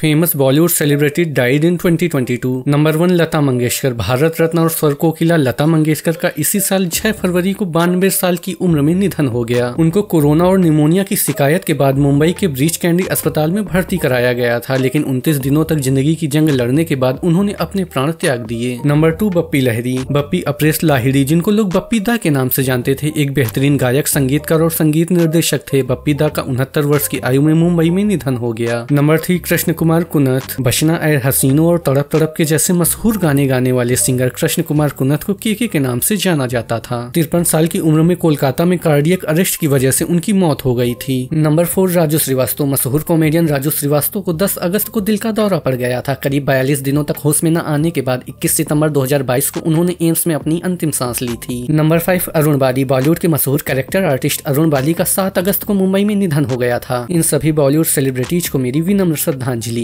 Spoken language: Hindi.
famous Bollywood celebrity died in 2022 number one Lata Mangeshkar Bharat Ratna और स्वर कोकिला लता मंगेशकर का इसी साल 6 फरवरी को बानवे साल की उम्र में निधन हो गया उनको कोरोना और निमोनिया की शिकायत के बाद मुंबई के ब्रीच कैंडी अस्पताल में भर्ती कराया गया था लेकिन उनतीस दिनों तक जिंदगी की जंग लड़ने के बाद उन्होंने अपने प्राण त्याग दिए नंबर टू बप्पी लहरी बप्पी अप्रेस लाहिड़ी जिनको लोग बप्पी दा के नाम से जानते थे एक बेहतरीन गायक संगीतकार और संगीत निर्देशक थे बप्पी दा का उनहत्तर वर्ष की आयु में मुंबई में निधन हो गया नंबर थ्री कृष्ण कुमार कुनत बशना ए हसीनो और तड़प तड़प के जैसे मशहूर गाने गाने वाले सिंगर कृष्ण कुमार कुनत को केके के, के नाम से जाना जाता था तिरपन साल की उम्र में कोलकाता में कार्डियक अरेस्ट की वजह से उनकी मौत हो गई थी नंबर फोर राजू श्रीवास्तव मशहूर कॉमेडियन राजू श्रीवास्तव को दस अगस्त को दिल का दौरा पड़ गया था करीब बयालीस दिनों तक होश में न आने के बाद इक्कीस सितम्बर दो को उन्होंने एम्स में अपनी अंतिम सांस ली थी number five Arun Bali Bollywood के मशहूर कैरेक्टर आर्टिस्ट अरुण बाली का सात अगस्त को मुंबई में निधन हो गया था इन सभी बॉलीवुड सेलिब्रिटीज को मेरी विनम्र श्रद्धांजलि